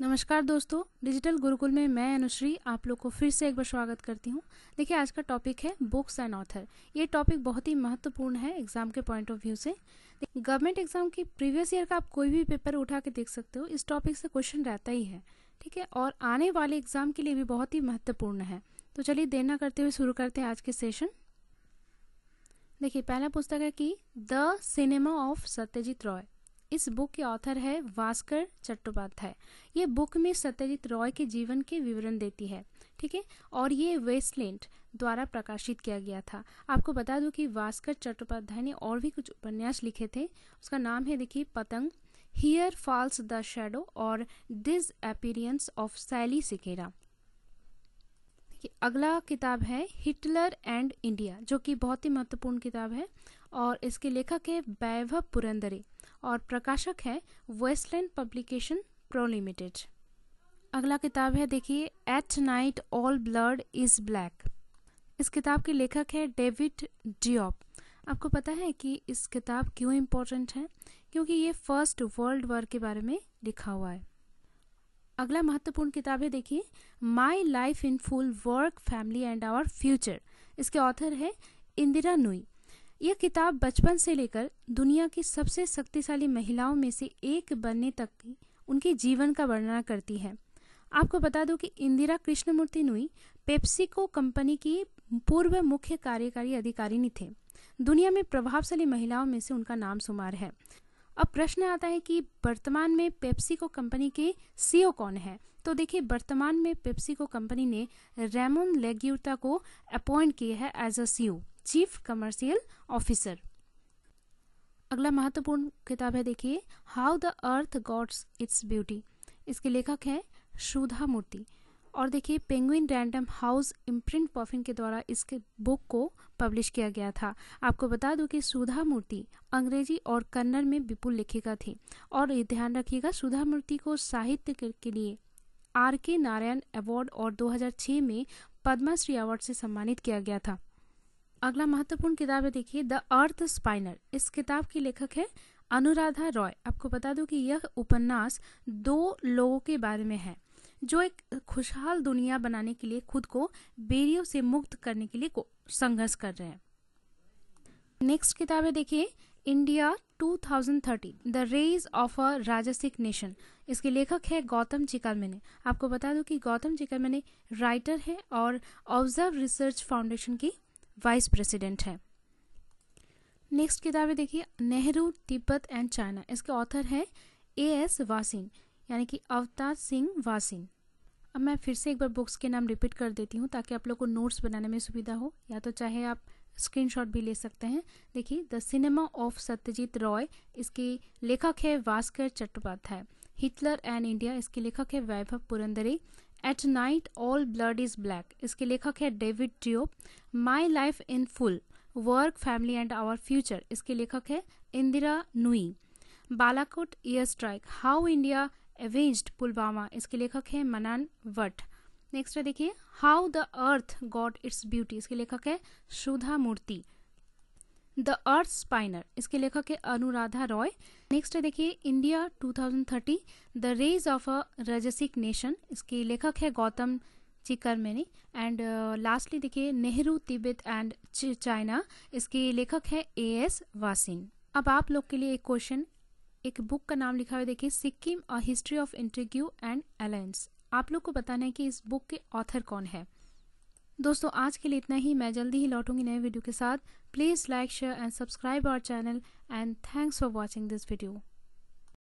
नमस्कार दोस्तों डिजिटल गुरुकुल में मैं अनुश्री आप लोग को फिर से एक बार स्वागत करती हूँ देखिए आज का टॉपिक है बुक्स एंड ऑथर ये टॉपिक बहुत ही महत्वपूर्ण है एग्जाम के पॉइंट ऑफ व्यू से गवर्नमेंट एग्जाम की प्रीवियस ईयर का आप कोई भी पेपर उठा के देख सकते हो इस टॉपिक से क्वेश्चन रहता ही है ठीक है और आने वाले एग्जाम के लिए भी बहुत ही महत्वपूर्ण है तो चलिए देना करते हुए शुरू करते हैं आज के सेशन देखिए पहला पुस्तक है कि the cinema of Satyajit Ray इस बुक के ऑथर है वास्कर चट्टोपाध्याय ये बुक में सत्यजीत रॉय के जीवन के विवरण देती है ठीक है और ये वेस्टलैंड द्वारा प्रकाशित किया गया था आपको बता दूं कि वास्कर चट्टोपाध्याय ने और भी कुछ उपन्यास लिखे थे उसका नाम है देखिए पतंग हियर फॉल्स द शेडो और this experience of Sally Sequeira अगला किताब है हिटलर एंड इंडिया जो कि बहुत ही महत्वपूर्ण किताब है और इसके लेखक है वैभव पुरंदरे और प्रकाशक है वेस्टलैंड पब्लिकेशन प्रो लिमिटेड अगला किताब है देखिए at night all blood is black इस किताब के लेखक है डेविड डिओप आपको पता है कि इस किताब क्यों इम्पोर्टेंट है क्योंकि ये फर्स्ट वर्ल्ड वॉर के बारे में लिखा हुआ है अगला महत्वपूर्ण किताब है देखिए my life in full work family and our future इसके ऑथर है इंदिरा नुई यह किताब बचपन से लेकर दुनिया की सबसे शक्तिशाली महिलाओं में से एक बनने तक की उनके जीवन का वर्णन करती है आपको बता दूं कि इंदिरा कृष्णमूर्ति नुई पेप्सिको कंपनी की पूर्व मुख्य कार्यकारी अधिकारिणी थे दुनिया में प्रभावशाली महिलाओं में से उनका नाम सुमार है अब प्रश्न आता है कि वर्तमान में पेप्सिको कंपनी के सीईओ कौन है तो देखिए वर्तमान में पेप्सिको कंपनी ने रेमोन लेग्यूटा को अपॉइंट किया है as a CEO chief commercial officer अगला महत्वपूर्ण किताब है देखिए how the earth got its beauty इसके लेखक हैं सुधा मूर्ति और देखिए Penguin Random House imprint Puffin के द्वारा इसके बुक को पब्लिश किया गया था आपको बता दूं कि सुधा मूर्ति अंग्रेजी और कन्नड़ में विपुल लेखिका थी और ये ध्यान रखिएगा सुधा मूर्ति को साहित्य के लिए आर के नारायण अवार्ड और 2006 में पद्मश्री अवार्ड से सम्मानित किया गया था अगला महत्वपूर्ण किताब है देखिए द अर्थ स्पाइनर इस किताब की लेखक है अनुराधा रॉय आपको बता दूं कि यह उपन्यास दो लोगों के बारे में है जो एक खुशहाल दुनिया बनाने के लिए खुद को बेरियों से मुक्त करने के लिए संघर्ष कर रहे हैं नेक्स्ट किताब है देखिए India 2030 the rise of a Rajasic nation इसके लेखक है गौतम चिकलमेने आपको बता दूं कि गौतम चिकलमेने राइटर है और ऑब्जर्व रिसर्च फाउंडेशन की वाइस प्रेसिडेंट है नेक्स्ट किताबें देखिए नेहरू तिब्बत एंड चाइना इसके ऑथर है ए एस वासिन यानी कि अवतार सिंह वासिन अब मैं फिर से एक बार बुक्स के नाम रिपीट कर देती हूँ ताकि आप लोग को नोट्स बनाने में सुविधा हो या तो चाहे आप स्क्रीनशॉट भी ले सकते हैं देखिए the cinema of Satyajit Ray इसकी लेखक है Bhaskar Chattopadhyay Hitler and India इसके लेखक है Vaibhav Purandare at night all blood is black इसके लेखक है डेविड ट्यूब my life in full work family and our future इसके लेखक है Indira Nooyi Balakot air strike how India avenged Pulwama इसके लेखक है मनान वट नेक्स्ट है देखिए how the earth got its beauty इसके लेखक है सुधा मूर्ति द अर्थ स्पाइनर इसके लेखक है अनुराधा रॉय नेक्स्ट देखिए India 2030 the rise of a Rajasic nation इसके लेखक है गौतम चिकरमेनी एंड लास्टली देखिए नेहरू तिब्बत एंड चाइना इसके लेखक है ए एस वासिन अब आप लोग के लिए एक क्वेश्चन एक बुक का नाम लिखा हुआ देखिए Sikkim a history of intrigue and alliance आप लोग को बताना है कि इस बुक के ऑथर कौन है दोस्तों आज के लिए इतना ही मैं जल्दी ही लौटूंगी नए वीडियो के साथ please like share and subscribe our channel and thanks for watching this video